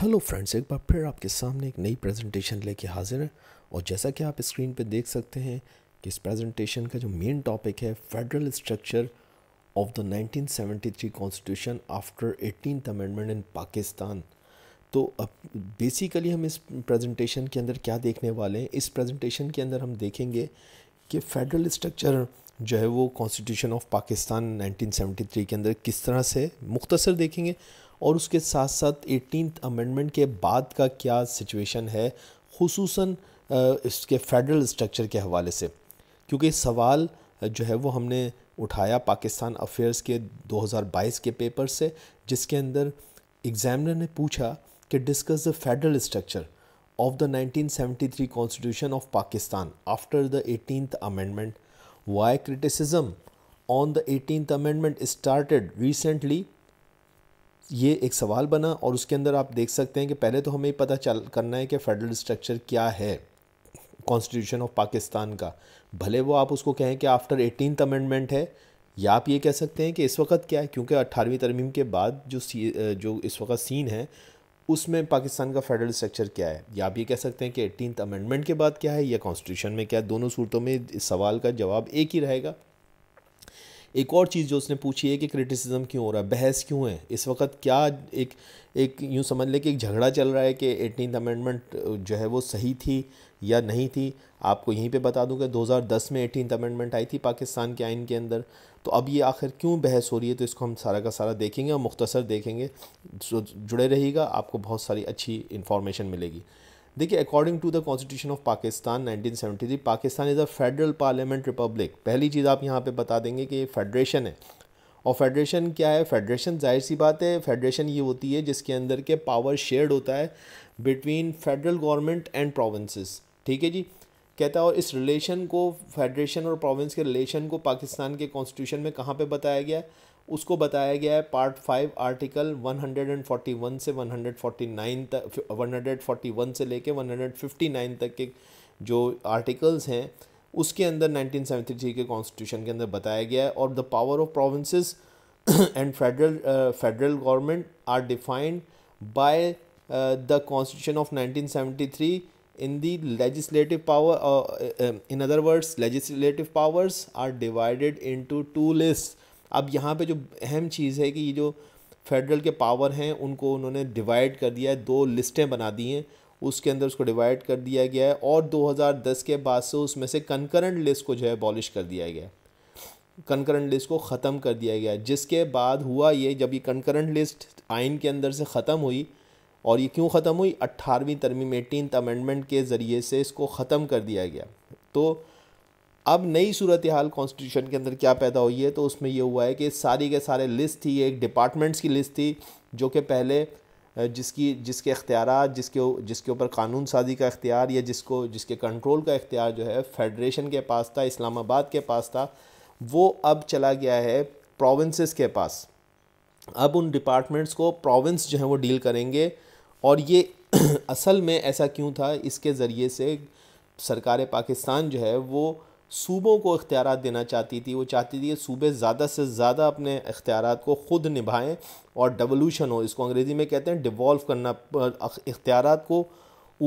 hello friends एक बार फिर आपके सामने एक नई प्रेजेंटेशन लेके हाजिर है और जैसा कि आप स्क्रीन पर देख सकते हैं कि इस प्रेजेंटेशन का जो मेन टॉपिक है federal structure of the 1973 constitution after eighteen amendment in Pakistan तो अब बेसिकली हम इस प्रेजेंटेशन के अंदर क्या देखने वाले हैं इस प्रेजेंटेशन के अंदर हम देखेंगे कि फेडरल स्ट्रक्चर जो है वो कॉन्स्टिट्यूशन ऑफ पाकिस्तान 1973 के अंदर किस तरह से मुख्तसर देखेंगे और उसके साथ साथ एटीन अमेंडमेंट के बाद का क्या सिचुएशन है खसूस इसके फेडरल स्ट्रक्चर के हवाले से क्योंकि सवाल जो है वो हमने उठाया पाकिस्तान अफेयर्स के 2022 के पेपर से जिसके अंदर एग्जामिनर ने पूछा कि discuss the federal structure of the 1973 constitution of Pakistan after the eighteen amendment why criticism on the eighteen amendment started recently ये एक सवाल बना और उसके अंदर आप देख सकते हैं कि पहले तो हमें पता चल करना है कि फेडरल स्ट्रक्चर क्या है कॉन्स्टिट्यूशन ऑफ पाकिस्तान का भले वो आप उसको कहें कि आफ्टर एटीन अमेंडमेंट है या आप ये कह सकते हैं कि इस वक्त क्या है क्योंकि अट्ठारहवीं तरमीम के बाद जो सी जो इस वक्त सीन है उसमें पाकिस्तान का फेडरल स्ट्रक्चर क्या है या आप ये कह सकते हैं कि एटीन अमेंडमेंट के बाद क्या है या कॉन्स्टिट्यूशन में क्या है दोनों सूरतों में इस सवाल का जवाब एक ही रहेगा एक और चीज़ जो उसने पूछी है कि क्रिटिसिज्म क्यों हो रहा है बहस क्यों है इस वक्त क्या एक एक यूँ समझ लें कि एक झगड़ा चल रहा है कि एटीन अमेंडमेंट जो है वो सही थी या नहीं थी आपको यहीं पे बता दूं कि 2010 में एटीन अमेंडमेंट आई थी पाकिस्तान के आइन के अंदर तो अब ये आखिर क्यों बहस हो रही है तो इसको हम सारा का सारा देखेंगे और मुख्तसर देखेंगे जुड़े रहिएगा आपको बहुत सारी अच्छी इन्फॉर्मेशन मिलेगी देखिए according to the constitution of Pakistan 1973 Pakistan is a federal parliament republic पहली चीज़ आप यहाँ पे बता देंगे कि ये फेडरेशन है और फेडरेशन क्या है फेडरेशन जाहिर सी बात है फेडरेशन ये होती है जिसके अंदर के पावर शेयर्ड होता है between federal government and provinces ठीक है जी कहता है और इस रिलेशन को फेडरेशन और प्रोविंस के रिलेशन को पाकिस्तान के कॉन्स्टिट्यूशन में कहाँ पर बताया गया है उसको बताया गया है पार्ट फाइव आर्टिकल 141 से 149 तक 141 से लेके 159 तक के जो आर्टिकल्स हैं उसके अंदर 1973 के कॉन्स्टिट्यूशन के अंदर बताया गया है और the power of provinces and federal federal government are defined by the constitution of 1973 in the legislative power in other words words powers are divided into two list अब यहाँ पे जो अहम चीज़ है कि ये जो फेडरल के पावर हैं उनको उन्होंने डिवाइड कर दिया है दो लिस्टें बना दी हैं उसके अंदर उसको डिवाइड कर दिया गया है और 2010 के बाद से उसमें से कंकरेंट लिस्ट को जो है बॉलिश कर दिया गया कंकरेंट लिस्ट को ख़त्म कर दिया गया जिसके बाद हुआ ये जब ये कंकरेंट लिस्ट आइन के अंदर से ख़त्म हुई और ये क्यों ख़त्म हुई अट्ठारहवीं तरमीम एटीन अमेंडमेंट के ज़रिए से इसको ख़त्म कर दिया गया तो अब नई सूरत हाल कॉन्स्टिट्यूशन के अंदर क्या पैदा हुई है तो उसमें यह हुआ है कि सारी के सारे लिस्ट थी एक डिपार्टमेंट्स की लिस्ट थी जो कि पहले जिसकी जिसके अख्तियार जिसके जिसके ऊपर कानून साजी का अख्तियार या जिसको जिसके कंट्रोल का अख्तियार जो है फेडरेशन के पास था इस्लामाबाद के पास था वो अब चला गया है प्रोविंसेस के पास अब उन डिपार्टमेंट्स को प्रोविंस जो हैं वो डील करेंगे और ये असल में ऐसा क्यों था इसके ज़रिए से सरकार पाकिस्तान जो है वो सूबों को इख्तियार देना चाहती थी वो चाहती थी कि सूबे ज़्यादा से ज़्यादा अपने इख्तियार को ख़ुद निभाएं और डेवोल्यूशन हो इसको अंग्रेज़ी में कहते हैं डिवॉल्व करना इख्तियार को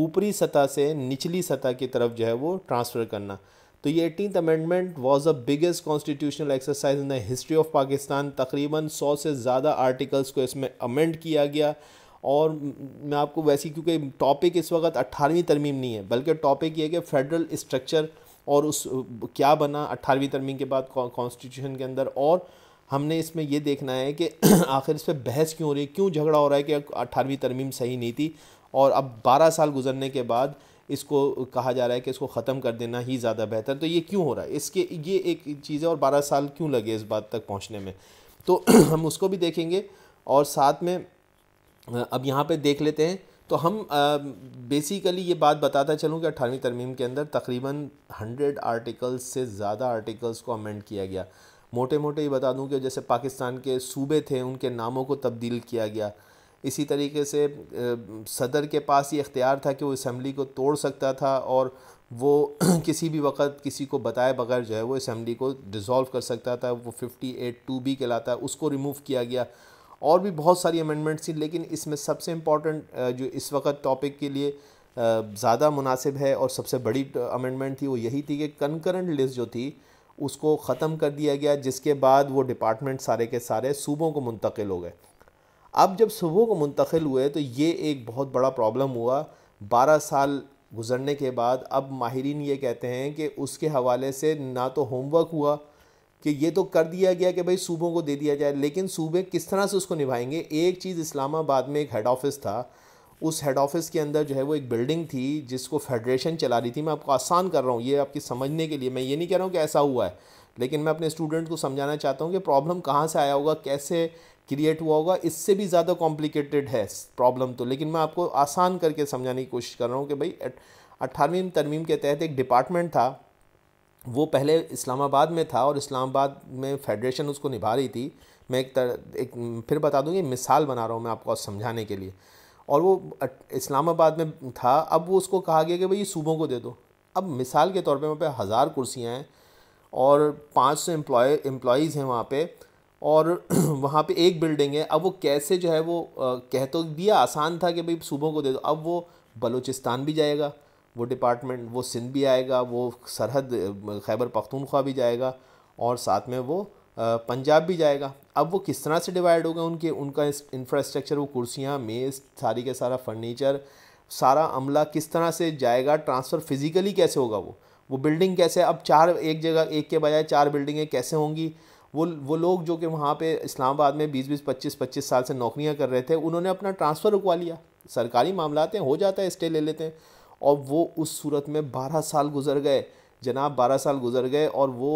ऊपरी सतह से निचली सतह की तरफ जो है वो ट्रांसफ़र करना तो ये eighteen amendment was the biggest constitutional exercise in the history of Pakistan तकरीबन सौ से ज़्यादा आर्टिकल्स को इसमें अमेंड किया गया और मैं आपको वैसी क्योंकि टॉपिक इस वक्त अट्ठारहवीं तरमीम नहीं है बल्कि टॉपिक ये है कि फेडरल स्ट्रक्चर और उस क्या बना अट्ठारहवीं तरमीम के बाद कॉन्स्टिट्यूशन के अंदर और हमने इसमें यह देखना है कि आखिर इस पर बहस क्यों हो रही है क्यों झगड़ा हो रहा है कि अट्ठारहवीं तरमीम सही नहीं थी और अब बारह साल गुजरने के बाद इसको कहा जा रहा है कि इसको ख़त्म कर देना ही ज़्यादा बेहतर तो ये क्यों हो रहा है इसके ये एक चीज़ है और बारह साल क्यों लगे इस बात तक पहुँचने में तो हम उसको भी देखेंगे और साथ में अब यहाँ पर देख लेते हैं तो हम बेसिकली ये बात बताता चलूँ कि अठारहवीं तरमीम के अंदर तकरीबन हंड्रेड आर्टिकल्स से ज़्यादा आर्टिकल्स को अमेंड किया गया मोटे मोटे ही बता दूं कि जैसे पाकिस्तान के सूबे थे उनके नामों को तब्दील किया गया इसी तरीके से सदर के पास ये इख्तियार था कि वो इसम्बली को तोड़ सकता था और वो किसी भी वक्त किसी को बताए बगैर जो है वो इसम्बली को डिज़ोल्व कर सकता था वो फिफ्टी एट टू बी कहलाता है उसको रिमूव किया गया और भी बहुत सारी अमेंडमेंट्स थी लेकिन इसमें सबसे इम्पॉर्टेंट जो इस वक्त टॉपिक के लिए ज़्यादा मुनासिब है और सबसे बड़ी अमेंडमेंट थी वो यही थी कि कनकरेंट लिस्ट जो थी उसको ख़त्म कर दिया गया जिसके बाद वो डिपार्टमेंट सारे के सारे सूबों को मुंतकिल हो गए अब जब सूबों को मुंतकिल हुए तो ये एक बहुत बड़ा प्रॉब्लम हुआ बारह साल गुजरने के बाद अब माहरीन ये कहते हैं कि उसके हवाले से ना तो होमवर्क हुआ कि ये तो कर दिया गया कि भाई सूबों को दे दिया जाए लेकिन सूबे किस तरह से उसको निभाएंगे एक चीज़ इस्लामाबाद में एक हेड ऑफिस था उस हेड ऑफिस के अंदर जो है वो एक बिल्डिंग थी जिसको फेडरेशन चला रही थी मैं आपको आसान कर रहा हूँ ये आपकी समझने के लिए मैं ये नहीं कह रहा हूँ कि ऐसा हुआ है लेकिन मैं अपने स्टूडेंट को समझाना चाहता हूँ कि प्रॉब्लम कहाँ से आया होगा कैसे क्रिएट हुआ होगा इससे भी ज़्यादा कॉम्प्लिकेटेड है प्रॉब्लम तो लेकिन मैं आपको आसान करके समझाने की कोशिश कर रहा हूँ कि भाई अट्ठारहवीं तरमीम के तहत एक डिपार्टमेंट था वो पहले इस्लामाबाद में था और इस्लामाबाद में फेडरेशन उसको निभा रही थी मैं एक तर, एक फिर बता दूँगी मिसाल बना रहा हूँ मैं आपको समझाने के लिए और वो इस्लामाबाद में था अब वो उसको कहा गया कि भाई ये सूबों को दे दो अब मिसाल के तौर पे वहाँ पे हज़ार कुर्सियाँ हैं और पाँच सौ एम्प्लॉय एम्प्लॉज़ हैं वहाँ पे और वहाँ पे एक बिल्डिंग है अब वो कैसे जो है वो कह तो दिया आसान था कि भाई सूबों को दे दो अब वो बलूचिस्तान भी जाएगा वो डिपार्टमेंट वो सिंध भी आएगा वो सरहद खैबर पख्तूनख्वा भी जाएगा और साथ में वो पंजाब भी जाएगा अब वो किस तरह से डिवाइड होगा उनके उनका इंफ्रास्ट्रक्चर वो कुर्सियाँ मेज़ सारी का सारा फर्नीचर सारा अमला किस तरह से जाएगा ट्रांसफ़र फिज़िकली कैसे होगा वो वो बिल्डिंग कैसे अब चार एक जगह एक के बजाय चार बिल्डिंगें कैसे होंगी वो वो लोग जो कि वहाँ पे इस्लामाबाद में बीस बीस पच्चीस पच्चीस साल से नौकरियाँ कर रहे थे उन्होंने अपना ट्रांसफ़र रुकवा लिया सरकारी मामलाते हैं हो जाता है स्टे ले लेते हैं और वो उस सूरत में बारह साल गुजर गए जनाब बारह साल गुजर गए और वो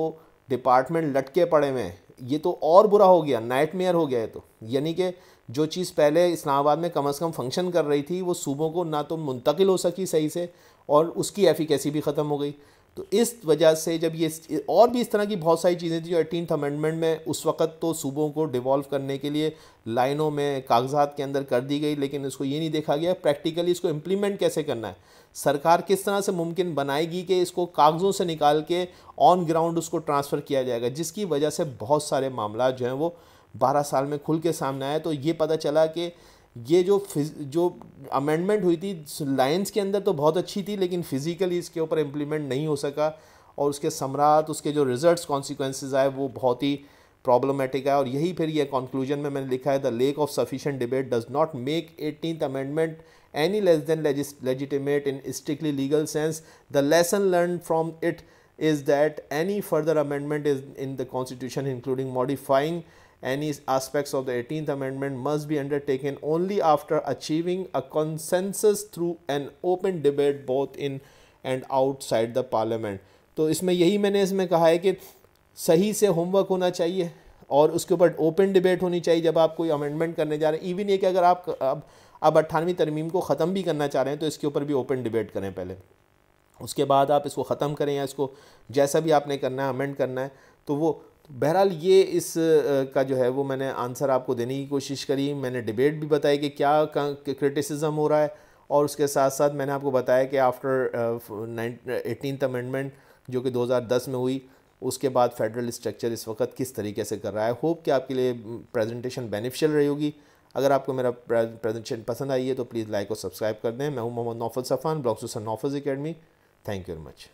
डिपार्टमेंट लटके पड़े हुए हैं ये तो और बुरा हो गया नाइट मेयर हो गया है तो यानी कि जो चीज़ पहले इस्लामाबाद में कम अज़ कम फंक्शन कर रही थी वो सूबों को ना तो मुंतकिल हो सकी सही से और उसकी एफिकेसी भी ख़त्म हो गई तो इस वजह से जब ये और भी इस तरह की बहुत सारी चीज़ें थी जो एटीन अमेंडमेंट में उस वक़्त तो सूबों को डिवॉल्व करने के लिए लाइनों में कागजात के अंदर कर दी गई लेकिन इसको ये नहीं देखा गया प्रैक्टिकली इसको इम्प्लीमेंट कैसे करना है सरकार किस तरह से मुमकिन बनाएगी कि इसको कागज़ों से निकाल के ऑन ग्राउंड उसको ट्रांसफ़र किया जाएगा जिसकी वजह से बहुत सारे मामला जो हैं वो बारह साल में खुल के सामने आए तो ये पता चला कि ये जो फिज जो अमेंडमेंट हुई थी लाइन्स के अंदर तो बहुत अच्छी थी लेकिन फिज़िकली इसके ऊपर इम्प्लीमेंट नहीं हो सका और उसके सम्राट उसके जो रिजल्ट्स कॉन्सिक्वेंसेज आए वो बहुत ही प्रॉब्लमेटिक है और यही फिर यह कंक्लूजन में मैंने लिखा है the lack of sufficient debate does not make eighteen amendment any less than legitimate in strictly legal sense the lesson learn from it is that any further amendment is in the constitution including modifying any aspects of the 18th Amendment must be undertaken only after achieving a consensus through an open debate both in and outside the parliament तो इसमें यही मैंने इसमें कहा है कि सही से होमवर्क होना चाहिए और उसके ऊपर ओपन डिबेट होनी चाहिए जब आप कोई अमेंडमेंट करने जा रहे हैं इवन ये कि अगर आप अब अब अट्ठानवीं तरमीम को ख़त्म भी करना चाह रहे हैं तो इसके ऊपर भी ओपन डिबेट करें पहले उसके बाद आप इसको ख़त्म करें या इसको जैसा भी आपने करना है अमेंड करना है तो वो बहरहाल ये इस का जो है वो मैंने आंसर आपको देने की कोशिश करी मैंने डिबेट भी बताई कि क्या क्रिटिसिज्म हो रहा है और उसके साथ साथ मैंने आपको बताया कि आफ्टर एटीनथ अमेंडमेंट जो कि 2010 में हुई उसके बाद फेडरल स्ट्रक्चर इस वक्त किस तरीके से कर रहा है होप कि आपके लिए प्रेजेंटेशन बेनिफिशियल रही होगी अगर आपको मेरा प्रेजेंटेशन पसंद आई है तो प्लीज़ लाइक और सब्सक्राइब कर दें मैं हूं मोहम्मद नौफल सफ़ान ब्लॉग सुसन academy thank you very much